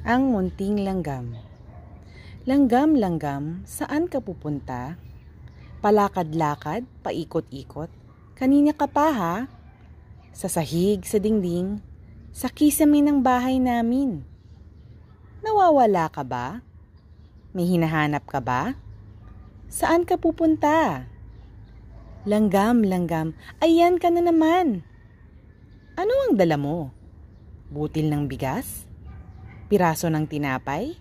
Ang munting langgam. Langgam, langgam, saan ka pupunta? Palakad-lakad, paikot-ikot. Kanina ka pa ha? Sa sahig, sa dingding, sa kisame ng bahay namin. Nawawala ka ba? May hinahanap ka ba? Saan ka pupunta? Langgam, langgam, ayan ka na naman. Ano ang dala mo? Butil ng bigas? piraso ng tinapay,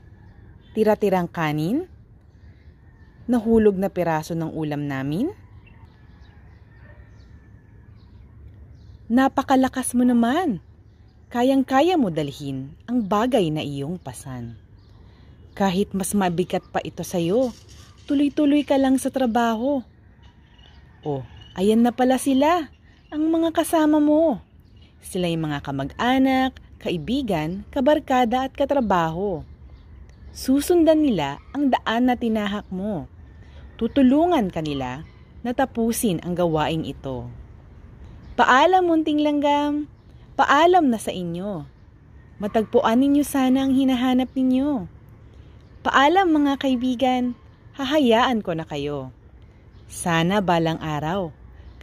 tira-tirang kanin, nahulog na piraso ng ulam namin. Napakalakas mo naman. Kayang-kaya mo dalhin ang bagay na iyong pasan. Kahit mas mabigat pa ito sa iyo, tuloy-tuloy ka lang sa trabaho. Oh, ayan na pala sila, ang mga kasama mo. Sila yung mga kamag-anak, kaibigan, kabarkada at katrabaho. Susundan nila ang daan na tinahak mo. Tutulungan kanila na tapusin ang gawaing ito. Paalam munting langgam, paalam na sa inyo. Matagpuan ninyo sana ang hinahanap ninyo. Paalam mga kaibigan, hahayaan ko na kayo. Sana balang araw,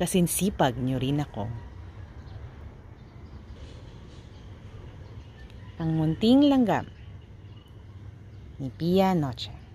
kasinsipag niyo rin ako. ang munting langgam ni Pia Noche.